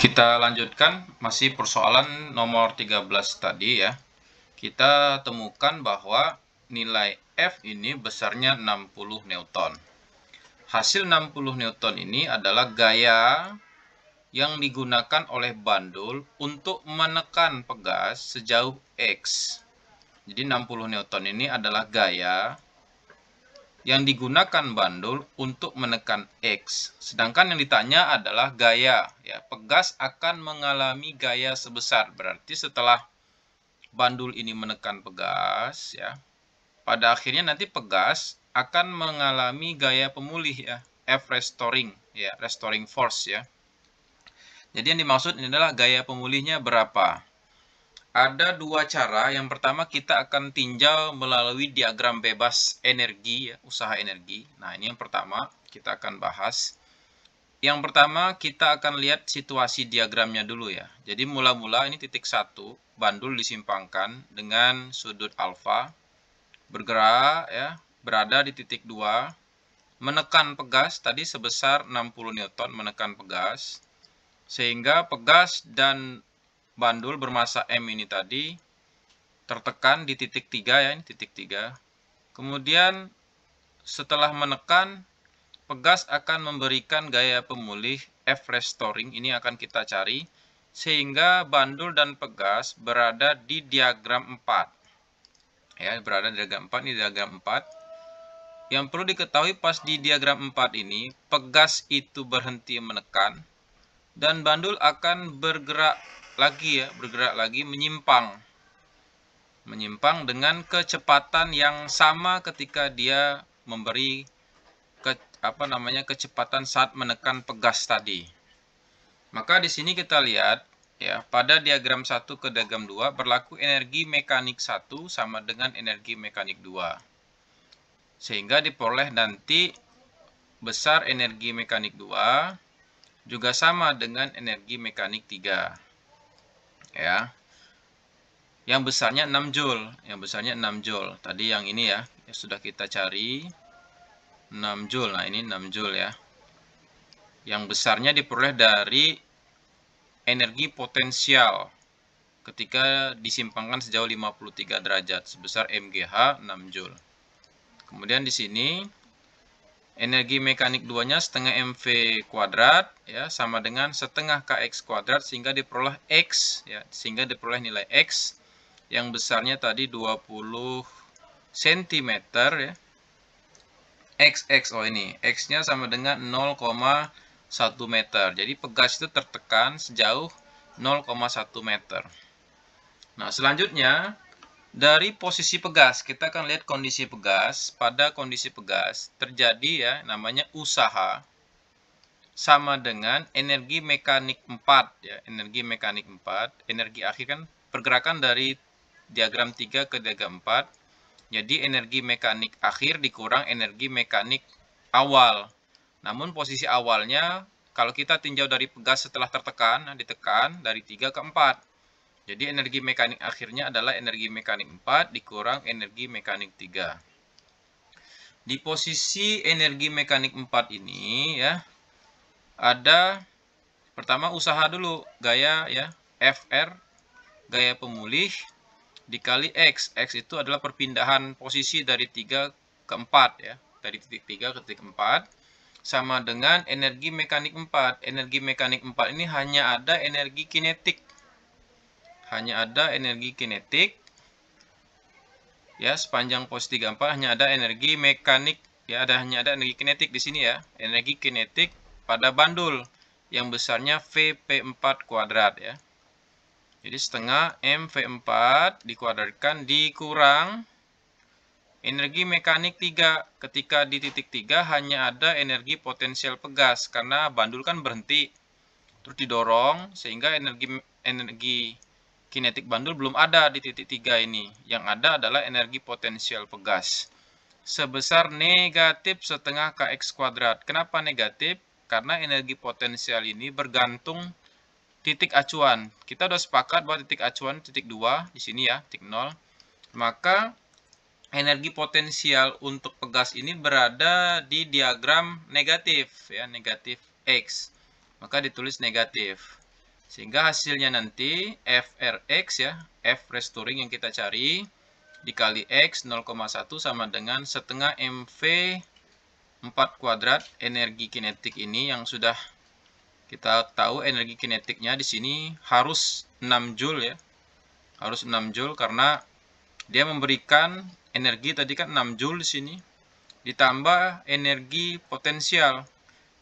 Kita lanjutkan masih persoalan nomor 13 tadi ya. Kita temukan bahwa nilai F ini besarnya 60 Newton. Hasil 60 Newton ini adalah gaya yang digunakan oleh bandul untuk menekan pegas sejauh X. Jadi 60 Newton ini adalah gaya yang digunakan bandul untuk menekan X. Sedangkan yang ditanya adalah gaya. Ya, pegas akan mengalami gaya sebesar. Berarti setelah bandul ini menekan pegas, ya, pada akhirnya nanti pegas akan mengalami gaya pemulih ya, F restoring, ya, restoring force ya. Jadi yang dimaksud ini adalah gaya pemulihnya berapa? Ada dua cara. Yang pertama kita akan tinjau melalui diagram bebas energi, ya, usaha energi. Nah ini yang pertama kita akan bahas. Yang pertama kita akan lihat situasi diagramnya dulu ya. Jadi mula-mula ini titik satu bandul disimpangkan dengan sudut alfa bergerak ya berada di titik dua, menekan pegas tadi sebesar 60 Newton menekan pegas sehingga pegas dan bandul bermassa M ini tadi tertekan di titik 3 ya, ini titik 3. Kemudian setelah menekan, pegas akan memberikan gaya pemulih F restoring, ini akan kita cari, sehingga bandul dan pegas berada di diagram 4. Ya, berada di diagram 4, ini diagram 4. Yang perlu diketahui pas di diagram 4 ini, pegas itu berhenti menekan, dan bandul akan bergerak lagi ya, bergerak lagi menyimpang. Menyimpang dengan kecepatan yang sama ketika dia memberi ke, apa namanya kecepatan saat menekan pegas tadi. Maka di sini kita lihat ya, pada diagram 1 ke diagram 2 berlaku energi mekanik 1 sama dengan energi mekanik 2. Sehingga diperoleh nanti besar energi mekanik 2 juga sama dengan energi mekanik 3 ya yang besarnya 6 joule yang besarnya 6 joule tadi yang ini ya yang sudah kita cari 6 joule nah ini 6 joule ya yang besarnya diperoleh dari energi potensial ketika disimpangkan sejauh 53 derajat sebesar mgh 6 joule kemudian di sini Energi mekanik duanya setengah mv kuadrat ya sama dengan setengah kx kuadrat sehingga diperoleh x ya sehingga diperoleh nilai x yang besarnya tadi 20 cm ya. XX oh ini x-nya sama dengan 0,1 meter. Jadi pegas itu tertekan sejauh 0,1 meter. Nah, selanjutnya dari posisi pegas, kita akan lihat kondisi pegas. Pada kondisi pegas terjadi ya namanya usaha sama dengan energi mekanik 4 ya, energi mekanik 4, energi akhir kan pergerakan dari diagram 3 ke diagram 4. Jadi energi mekanik akhir dikurang energi mekanik awal. Namun posisi awalnya kalau kita tinjau dari pegas setelah tertekan, ditekan dari 3 ke 4. Jadi energi mekanik akhirnya adalah energi mekanik 4 dikurang energi mekanik 3. Di posisi energi mekanik 4 ini ya ada pertama usaha dulu gaya ya FR gaya pemulih dikali X. X itu adalah perpindahan posisi dari 3 ke 4 ya. Dari titik 3 ke titik 4 sama dengan energi mekanik 4. Energi mekanik 4 ini hanya ada energi kinetik hanya ada energi kinetik ya sepanjang pos 34 hanya ada energi mekanik ya ada hanya ada energi kinetik di sini ya energi kinetik pada bandul yang besarnya VP4 kuadrat ya jadi setengah MV4 dikuadratkan dikurang energi mekanik 3 ketika di titik 3 hanya ada energi potensial pegas karena bandul kan berhenti terus didorong sehingga energi energi kinetik bandul belum ada di titik 3 ini. Yang ada adalah energi potensial pegas. Sebesar negatif setengah kx kuadrat. Kenapa negatif? Karena energi potensial ini bergantung titik acuan. Kita sudah sepakat bahwa titik acuan titik 2 di sini ya, titik 0. Maka energi potensial untuk pegas ini berada di diagram negatif ya, negatif x. Maka ditulis negatif. Sehingga hasilnya nanti FRX ya, F restoring yang kita cari dikali X 0,1 sama dengan setengah MV 4 kuadrat energi kinetik ini yang sudah kita tahu energi kinetiknya di sini harus 6 Joule ya. Harus 6 Joule karena dia memberikan energi tadi kan 6 Joule di sini ditambah energi potensial.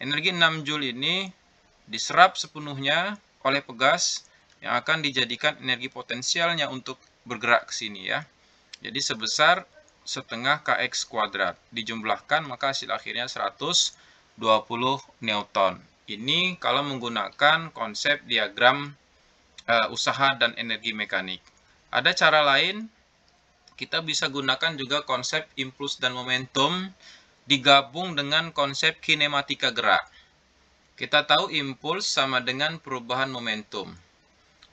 Energi 6 Joule ini diserap sepenuhnya oleh pegas yang akan dijadikan energi potensialnya untuk bergerak ke sini ya. Jadi sebesar setengah kx kuadrat. Dijumlahkan maka hasil akhirnya 120 newton. Ini kalau menggunakan konsep diagram uh, usaha dan energi mekanik. Ada cara lain, kita bisa gunakan juga konsep impuls dan momentum digabung dengan konsep kinematika gerak. Kita tahu impuls sama dengan perubahan momentum.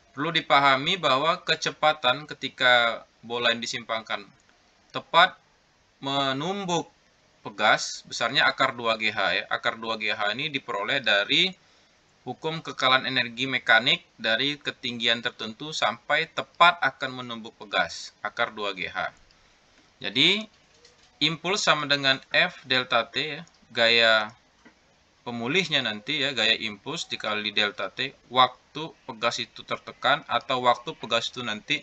Perlu dipahami bahwa kecepatan ketika bola yang disimpangkan tepat menumbuk pegas besarnya akar 2GH ya. Akar 2GH ini diperoleh dari hukum kekalan energi mekanik dari ketinggian tertentu sampai tepat akan menumbuk pegas, akar 2GH. Jadi, impuls sama dengan F delta T, ya, gaya pemulihnya nanti ya gaya impuls dikali delta T waktu pegas itu tertekan atau waktu pegas itu nanti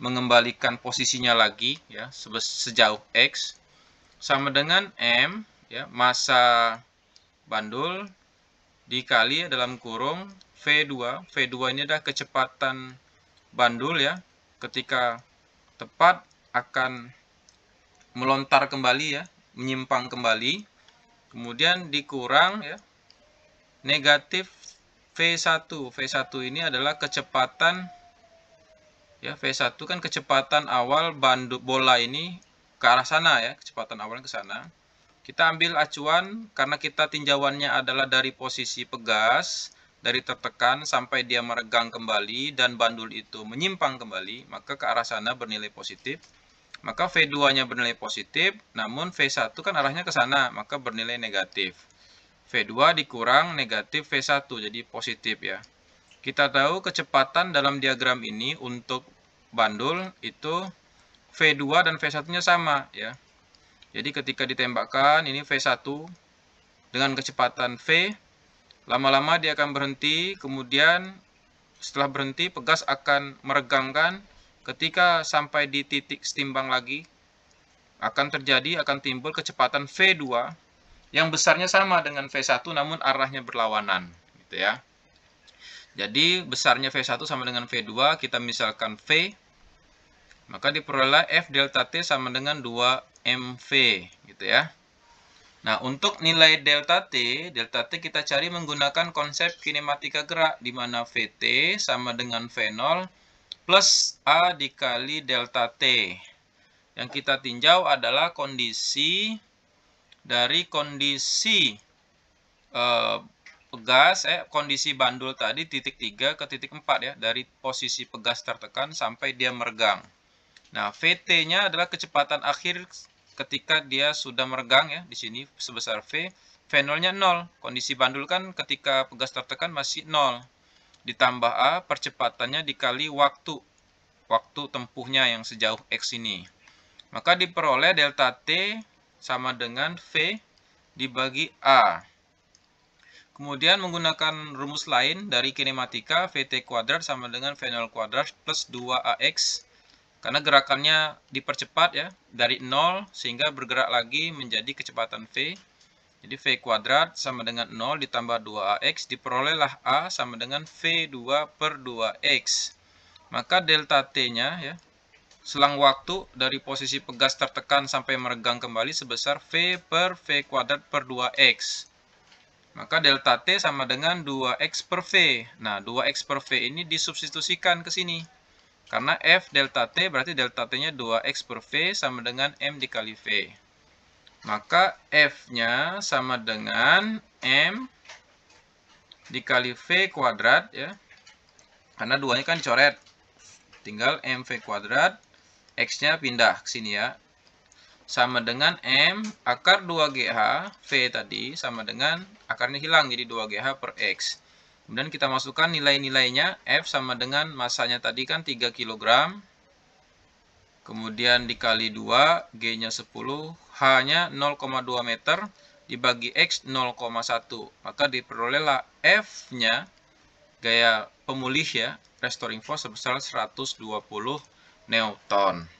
mengembalikan posisinya lagi ya sejauh X sama dengan M ya masa bandul dikali ya, dalam kurung V2 V2 ini adalah kecepatan bandul ya ketika tepat akan melontar kembali ya menyimpang kembali Kemudian dikurang ya negatif V1. V1 ini adalah kecepatan ya V1 kan kecepatan awal bandu bola ini ke arah sana ya, kecepatan awalnya ke sana. Kita ambil acuan karena kita tinjauannya adalah dari posisi pegas, dari tertekan sampai dia meregang kembali dan bandul itu menyimpang kembali, maka ke arah sana bernilai positif maka V2-nya bernilai positif, namun V1 kan arahnya ke sana, maka bernilai negatif. V2 dikurang negatif V1, jadi positif ya. Kita tahu kecepatan dalam diagram ini untuk bandul itu V2 dan V1-nya sama ya. Jadi ketika ditembakkan, ini V1 dengan kecepatan V, lama-lama dia akan berhenti, kemudian setelah berhenti pegas akan meregangkan Ketika sampai di titik setimbang lagi, akan terjadi, akan timbul kecepatan V2 yang besarnya sama dengan V1 namun arahnya berlawanan. Gitu ya. Jadi besarnya V1 sama dengan V2, kita misalkan V, maka diperoleh F delta T sama dengan 2MV. Gitu ya. Nah, untuk nilai delta T, delta T kita cari menggunakan konsep kinematika gerak, di mana VT sama dengan V0 plus A dikali delta T. Yang kita tinjau adalah kondisi dari kondisi eh, pegas, eh, kondisi bandul tadi titik 3 ke titik 4 ya, dari posisi pegas tertekan sampai dia meregang. Nah, VT-nya adalah kecepatan akhir ketika dia sudah meregang ya, di sini sebesar V. V0-nya 0, kondisi bandul kan ketika pegas tertekan masih 0 ditambah A percepatannya dikali waktu. Waktu tempuhnya yang sejauh X ini. Maka diperoleh delta T sama dengan V dibagi A. Kemudian menggunakan rumus lain dari kinematika, VT kuadrat sama dengan V0 kuadrat plus 2AX. Karena gerakannya dipercepat ya, dari 0 sehingga bergerak lagi menjadi kecepatan V. Jadi V kuadrat sama dengan 0 ditambah 2AX diperolehlah A sama dengan V2 per 2X. Maka delta T-nya ya, selang waktu dari posisi pegas tertekan sampai meregang kembali sebesar V per V kuadrat per 2X. Maka delta T sama dengan 2X per V. Nah, 2X per V ini disubstitusikan ke sini. Karena F delta T berarti delta T-nya 2X per V sama dengan M dikali V. Maka F-nya sama dengan M dikali V kuadrat ya. Karena duanya kan coret. Tinggal MV kuadrat, X-nya pindah ke sini ya. Sama dengan M akar 2GH, V tadi sama dengan akarnya hilang jadi 2GH per X. Kemudian kita masukkan nilai-nilainya, F sama dengan masanya tadi kan 3 kg, Kemudian dikali 2, G-nya 10, H-nya 0,2 meter, dibagi X 0,1. Maka diperolehlah F-nya, gaya pemulih ya, restoring force sebesar 120 Newton.